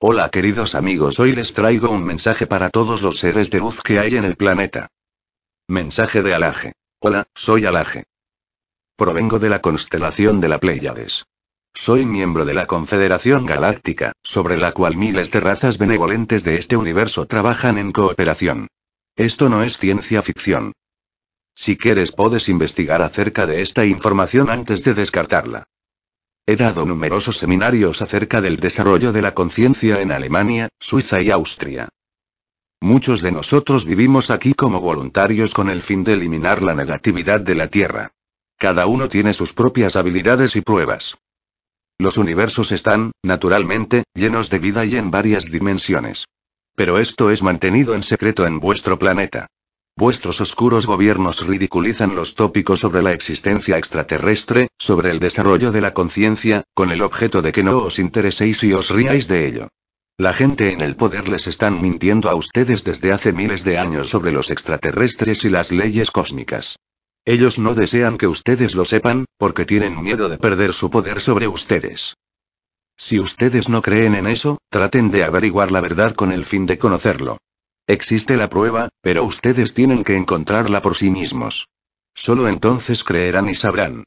Hola queridos amigos, hoy les traigo un mensaje para todos los seres de luz que hay en el planeta. Mensaje de Alaje. Hola, soy Alaje. Provengo de la constelación de la Pléyades. Soy miembro de la Confederación Galáctica, sobre la cual miles de razas benevolentes de este universo trabajan en cooperación. Esto no es ciencia ficción. Si quieres puedes investigar acerca de esta información antes de descartarla. He dado numerosos seminarios acerca del desarrollo de la conciencia en Alemania, Suiza y Austria. Muchos de nosotros vivimos aquí como voluntarios con el fin de eliminar la negatividad de la Tierra. Cada uno tiene sus propias habilidades y pruebas. Los universos están, naturalmente, llenos de vida y en varias dimensiones. Pero esto es mantenido en secreto en vuestro planeta. Vuestros oscuros gobiernos ridiculizan los tópicos sobre la existencia extraterrestre, sobre el desarrollo de la conciencia, con el objeto de que no os intereséis y os riáis de ello. La gente en el poder les están mintiendo a ustedes desde hace miles de años sobre los extraterrestres y las leyes cósmicas. Ellos no desean que ustedes lo sepan, porque tienen miedo de perder su poder sobre ustedes. Si ustedes no creen en eso, traten de averiguar la verdad con el fin de conocerlo. Existe la prueba, pero ustedes tienen que encontrarla por sí mismos. Solo entonces creerán y sabrán.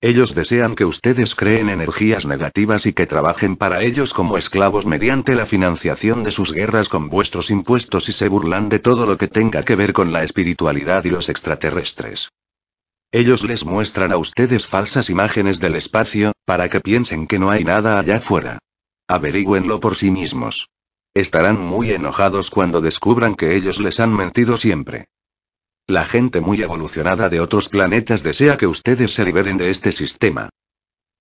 Ellos desean que ustedes creen energías negativas y que trabajen para ellos como esclavos mediante la financiación de sus guerras con vuestros impuestos y se burlan de todo lo que tenga que ver con la espiritualidad y los extraterrestres. Ellos les muestran a ustedes falsas imágenes del espacio, para que piensen que no hay nada allá afuera. Averigüenlo por sí mismos. Estarán muy enojados cuando descubran que ellos les han mentido siempre. La gente muy evolucionada de otros planetas desea que ustedes se liberen de este sistema.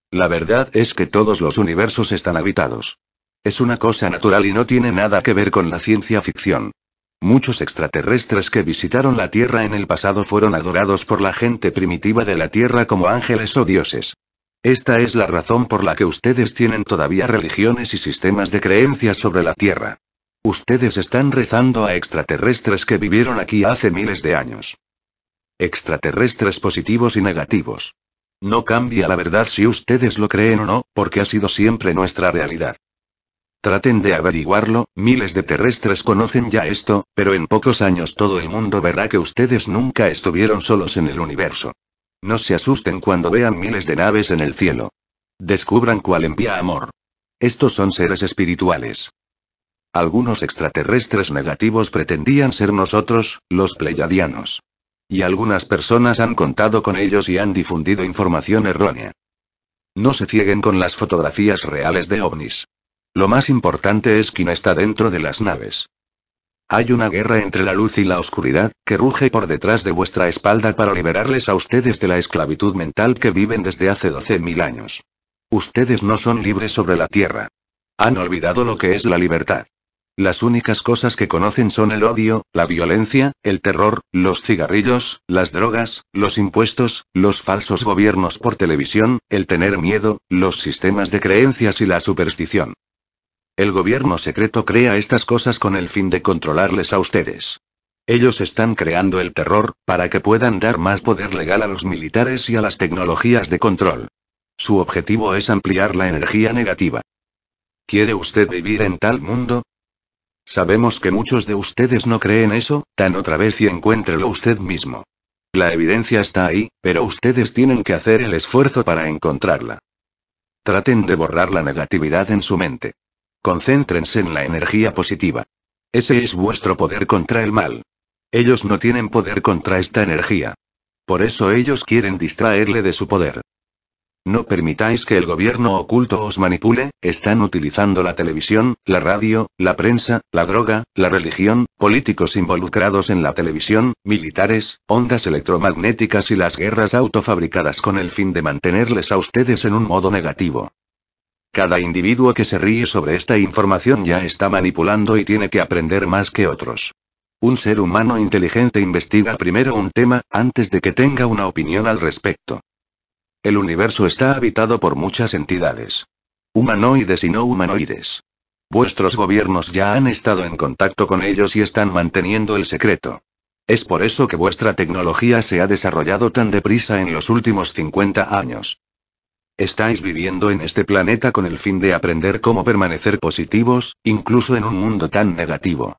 La verdad es que todos los universos están habitados. Es una cosa natural y no tiene nada que ver con la ciencia ficción. Muchos extraterrestres que visitaron la Tierra en el pasado fueron adorados por la gente primitiva de la Tierra como ángeles o dioses. Esta es la razón por la que ustedes tienen todavía religiones y sistemas de creencias sobre la Tierra. Ustedes están rezando a extraterrestres que vivieron aquí hace miles de años. Extraterrestres positivos y negativos. No cambia la verdad si ustedes lo creen o no, porque ha sido siempre nuestra realidad. Traten de averiguarlo, miles de terrestres conocen ya esto, pero en pocos años todo el mundo verá que ustedes nunca estuvieron solos en el universo. No se asusten cuando vean miles de naves en el cielo. Descubran cuál envía amor. Estos son seres espirituales. Algunos extraterrestres negativos pretendían ser nosotros, los pleyadianos. Y algunas personas han contado con ellos y han difundido información errónea. No se cieguen con las fotografías reales de ovnis. Lo más importante es quién está dentro de las naves. Hay una guerra entre la luz y la oscuridad, que ruge por detrás de vuestra espalda para liberarles a ustedes de la esclavitud mental que viven desde hace 12.000 años. Ustedes no son libres sobre la tierra. Han olvidado lo que es la libertad. Las únicas cosas que conocen son el odio, la violencia, el terror, los cigarrillos, las drogas, los impuestos, los falsos gobiernos por televisión, el tener miedo, los sistemas de creencias y la superstición. El gobierno secreto crea estas cosas con el fin de controlarles a ustedes. Ellos están creando el terror, para que puedan dar más poder legal a los militares y a las tecnologías de control. Su objetivo es ampliar la energía negativa. ¿Quiere usted vivir en tal mundo? Sabemos que muchos de ustedes no creen eso, tan otra vez y encuéntrelo usted mismo. La evidencia está ahí, pero ustedes tienen que hacer el esfuerzo para encontrarla. Traten de borrar la negatividad en su mente. Concéntrense en la energía positiva. Ese es vuestro poder contra el mal. Ellos no tienen poder contra esta energía. Por eso ellos quieren distraerle de su poder. No permitáis que el gobierno oculto os manipule, están utilizando la televisión, la radio, la prensa, la droga, la religión, políticos involucrados en la televisión, militares, ondas electromagnéticas y las guerras autofabricadas con el fin de mantenerles a ustedes en un modo negativo. Cada individuo que se ríe sobre esta información ya está manipulando y tiene que aprender más que otros. Un ser humano inteligente investiga primero un tema, antes de que tenga una opinión al respecto. El universo está habitado por muchas entidades. Humanoides y no humanoides. Vuestros gobiernos ya han estado en contacto con ellos y están manteniendo el secreto. Es por eso que vuestra tecnología se ha desarrollado tan deprisa en los últimos 50 años. Estáis viviendo en este planeta con el fin de aprender cómo permanecer positivos, incluso en un mundo tan negativo.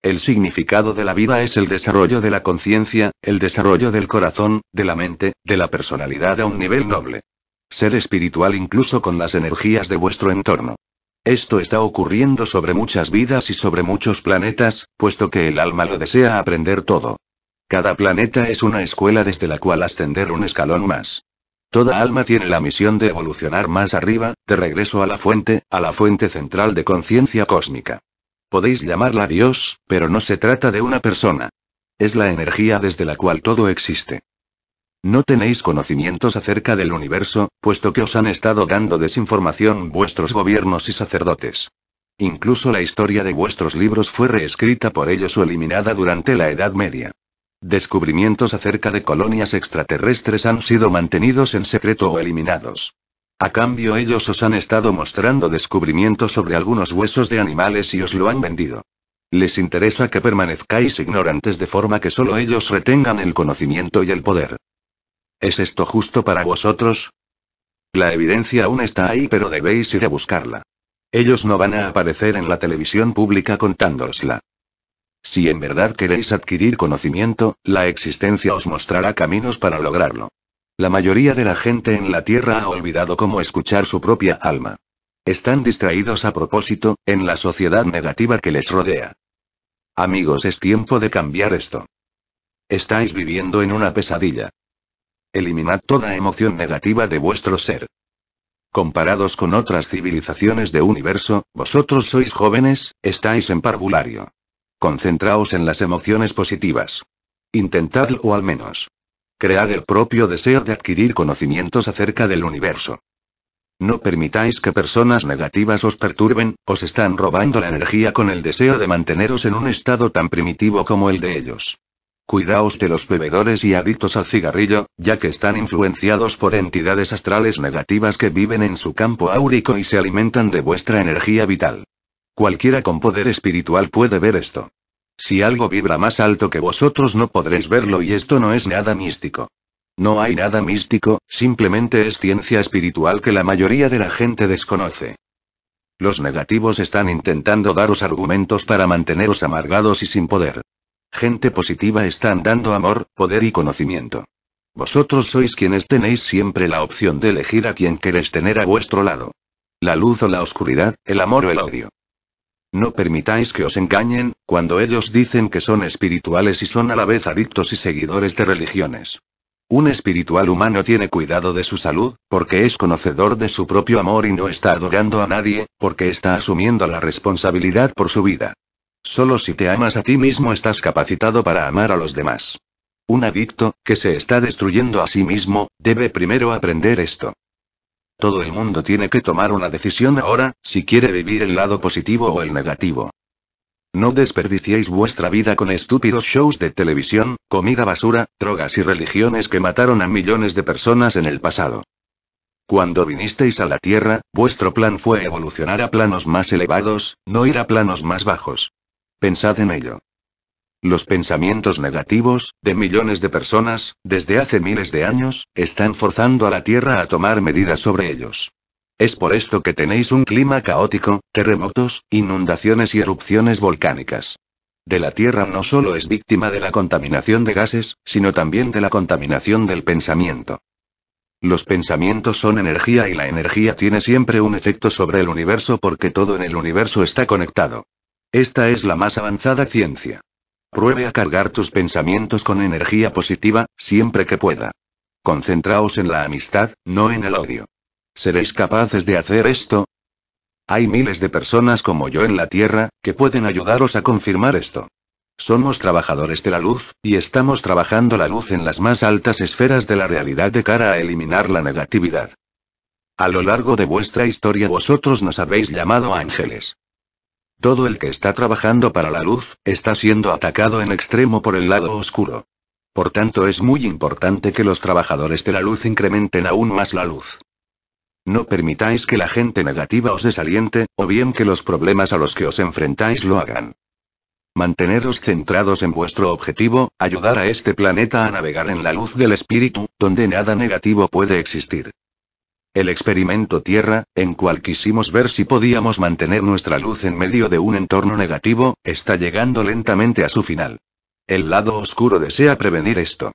El significado de la vida es el desarrollo de la conciencia, el desarrollo del corazón, de la mente, de la personalidad a un nivel noble. Ser espiritual incluso con las energías de vuestro entorno. Esto está ocurriendo sobre muchas vidas y sobre muchos planetas, puesto que el alma lo desea aprender todo. Cada planeta es una escuela desde la cual ascender un escalón más. Toda alma tiene la misión de evolucionar más arriba, de regreso a la fuente, a la fuente central de conciencia cósmica. Podéis llamarla Dios, pero no se trata de una persona. Es la energía desde la cual todo existe. No tenéis conocimientos acerca del universo, puesto que os han estado dando desinformación vuestros gobiernos y sacerdotes. Incluso la historia de vuestros libros fue reescrita por ellos o eliminada durante la Edad Media. Descubrimientos acerca de colonias extraterrestres han sido mantenidos en secreto o eliminados. A cambio ellos os han estado mostrando descubrimientos sobre algunos huesos de animales y os lo han vendido. Les interesa que permanezcáis ignorantes de forma que solo ellos retengan el conocimiento y el poder. ¿Es esto justo para vosotros? La evidencia aún está ahí pero debéis ir a buscarla. Ellos no van a aparecer en la televisión pública contándosla. Si en verdad queréis adquirir conocimiento, la existencia os mostrará caminos para lograrlo. La mayoría de la gente en la Tierra ha olvidado cómo escuchar su propia alma. Están distraídos a propósito, en la sociedad negativa que les rodea. Amigos, es tiempo de cambiar esto. Estáis viviendo en una pesadilla. Eliminad toda emoción negativa de vuestro ser. Comparados con otras civilizaciones de universo, vosotros sois jóvenes, estáis en parvulario. Concentraos en las emociones positivas. Intentadlo o al menos. Cread el propio deseo de adquirir conocimientos acerca del universo. No permitáis que personas negativas os perturben, os están robando la energía con el deseo de manteneros en un estado tan primitivo como el de ellos. Cuidaos de los bebedores y adictos al cigarrillo, ya que están influenciados por entidades astrales negativas que viven en su campo áurico y se alimentan de vuestra energía vital. Cualquiera con poder espiritual puede ver esto. Si algo vibra más alto que vosotros no podréis verlo y esto no es nada místico. No hay nada místico, simplemente es ciencia espiritual que la mayoría de la gente desconoce. Los negativos están intentando daros argumentos para manteneros amargados y sin poder. Gente positiva están dando amor, poder y conocimiento. Vosotros sois quienes tenéis siempre la opción de elegir a quien queréis tener a vuestro lado. La luz o la oscuridad, el amor o el odio. No permitáis que os engañen, cuando ellos dicen que son espirituales y son a la vez adictos y seguidores de religiones. Un espiritual humano tiene cuidado de su salud, porque es conocedor de su propio amor y no está adorando a nadie, porque está asumiendo la responsabilidad por su vida. Solo si te amas a ti mismo estás capacitado para amar a los demás. Un adicto, que se está destruyendo a sí mismo, debe primero aprender esto. Todo el mundo tiene que tomar una decisión ahora, si quiere vivir el lado positivo o el negativo. No desperdiciéis vuestra vida con estúpidos shows de televisión, comida basura, drogas y religiones que mataron a millones de personas en el pasado. Cuando vinisteis a la Tierra, vuestro plan fue evolucionar a planos más elevados, no ir a planos más bajos. Pensad en ello. Los pensamientos negativos, de millones de personas, desde hace miles de años, están forzando a la Tierra a tomar medidas sobre ellos. Es por esto que tenéis un clima caótico, terremotos, inundaciones y erupciones volcánicas. De la Tierra no solo es víctima de la contaminación de gases, sino también de la contaminación del pensamiento. Los pensamientos son energía y la energía tiene siempre un efecto sobre el universo porque todo en el universo está conectado. Esta es la más avanzada ciencia. Pruebe a cargar tus pensamientos con energía positiva, siempre que pueda. Concentraos en la amistad, no en el odio. ¿Seréis capaces de hacer esto? Hay miles de personas como yo en la Tierra, que pueden ayudaros a confirmar esto. Somos trabajadores de la luz, y estamos trabajando la luz en las más altas esferas de la realidad de cara a eliminar la negatividad. A lo largo de vuestra historia vosotros nos habéis llamado ángeles. Todo el que está trabajando para la luz, está siendo atacado en extremo por el lado oscuro. Por tanto, es muy importante que los trabajadores de la luz incrementen aún más la luz. No permitáis que la gente negativa os desaliente, o bien que los problemas a los que os enfrentáis lo hagan. Manteneros centrados en vuestro objetivo, ayudar a este planeta a navegar en la luz del espíritu, donde nada negativo puede existir. El experimento Tierra, en cual quisimos ver si podíamos mantener nuestra luz en medio de un entorno negativo, está llegando lentamente a su final. El lado oscuro desea prevenir esto.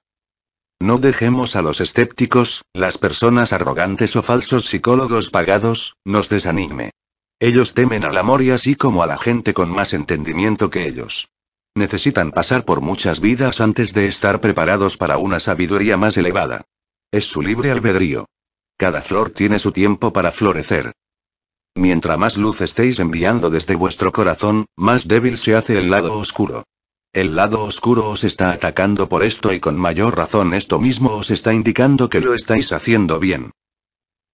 No dejemos a los escépticos, las personas arrogantes o falsos psicólogos pagados, nos desanime. Ellos temen al amor y así como a la gente con más entendimiento que ellos. Necesitan pasar por muchas vidas antes de estar preparados para una sabiduría más elevada. Es su libre albedrío. Cada flor tiene su tiempo para florecer. Mientras más luz estéis enviando desde vuestro corazón, más débil se hace el lado oscuro. El lado oscuro os está atacando por esto y con mayor razón esto mismo os está indicando que lo estáis haciendo bien.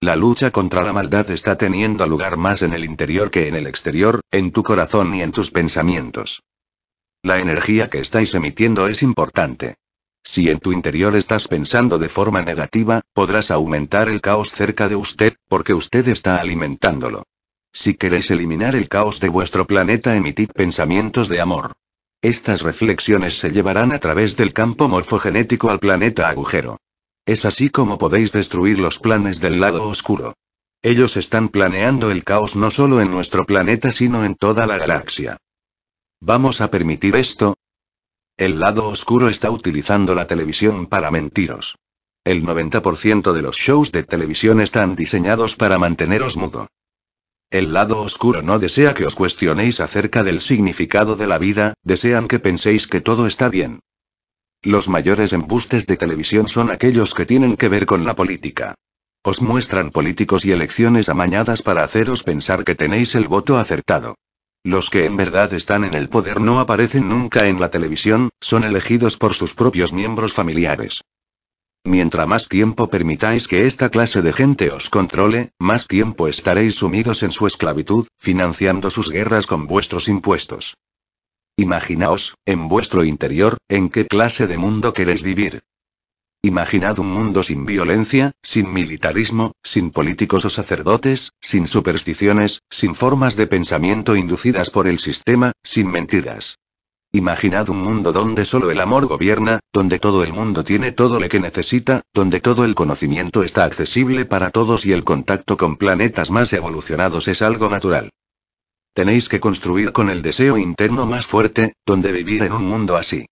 La lucha contra la maldad está teniendo lugar más en el interior que en el exterior, en tu corazón y en tus pensamientos. La energía que estáis emitiendo es importante. Si en tu interior estás pensando de forma negativa, podrás aumentar el caos cerca de usted, porque usted está alimentándolo. Si queréis eliminar el caos de vuestro planeta, emitid pensamientos de amor. Estas reflexiones se llevarán a través del campo morfogenético al planeta agujero. Es así como podéis destruir los planes del lado oscuro. Ellos están planeando el caos no solo en nuestro planeta, sino en toda la galaxia. Vamos a permitir esto, el lado oscuro está utilizando la televisión para mentiros. El 90% de los shows de televisión están diseñados para manteneros mudo. El lado oscuro no desea que os cuestionéis acerca del significado de la vida, desean que penséis que todo está bien. Los mayores embustes de televisión son aquellos que tienen que ver con la política. Os muestran políticos y elecciones amañadas para haceros pensar que tenéis el voto acertado. Los que en verdad están en el poder no aparecen nunca en la televisión, son elegidos por sus propios miembros familiares. Mientras más tiempo permitáis que esta clase de gente os controle, más tiempo estaréis sumidos en su esclavitud, financiando sus guerras con vuestros impuestos. Imaginaos, en vuestro interior, en qué clase de mundo queréis vivir. Imaginad un mundo sin violencia, sin militarismo, sin políticos o sacerdotes, sin supersticiones, sin formas de pensamiento inducidas por el sistema, sin mentiras. Imaginad un mundo donde solo el amor gobierna, donde todo el mundo tiene todo lo que necesita, donde todo el conocimiento está accesible para todos y el contacto con planetas más evolucionados es algo natural. Tenéis que construir con el deseo interno más fuerte, donde vivir en un mundo así.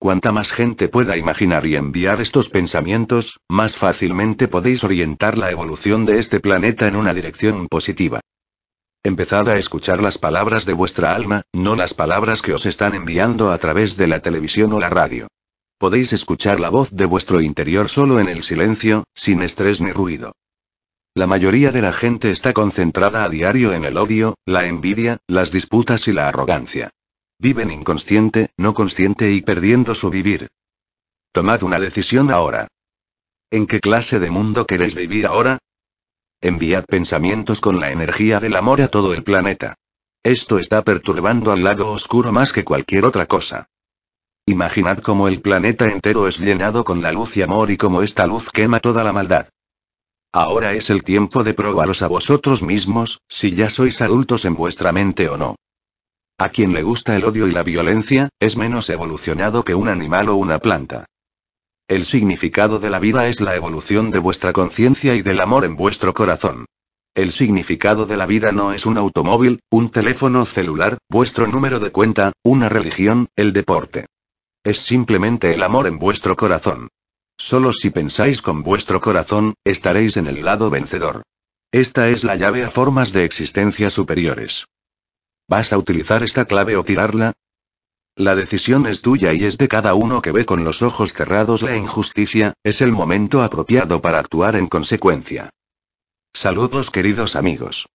Cuanta más gente pueda imaginar y enviar estos pensamientos, más fácilmente podéis orientar la evolución de este planeta en una dirección positiva. Empezad a escuchar las palabras de vuestra alma, no las palabras que os están enviando a través de la televisión o la radio. Podéis escuchar la voz de vuestro interior solo en el silencio, sin estrés ni ruido. La mayoría de la gente está concentrada a diario en el odio, la envidia, las disputas y la arrogancia. Viven inconsciente, no consciente y perdiendo su vivir. Tomad una decisión ahora. ¿En qué clase de mundo queréis vivir ahora? Enviad pensamientos con la energía del amor a todo el planeta. Esto está perturbando al lado oscuro más que cualquier otra cosa. Imaginad cómo el planeta entero es llenado con la luz y amor y cómo esta luz quema toda la maldad. Ahora es el tiempo de probaros a vosotros mismos, si ya sois adultos en vuestra mente o no. A quien le gusta el odio y la violencia, es menos evolucionado que un animal o una planta. El significado de la vida es la evolución de vuestra conciencia y del amor en vuestro corazón. El significado de la vida no es un automóvil, un teléfono celular, vuestro número de cuenta, una religión, el deporte. Es simplemente el amor en vuestro corazón. Solo si pensáis con vuestro corazón, estaréis en el lado vencedor. Esta es la llave a formas de existencia superiores. ¿Vas a utilizar esta clave o tirarla? La decisión es tuya y es de cada uno que ve con los ojos cerrados la injusticia, es el momento apropiado para actuar en consecuencia. Saludos queridos amigos.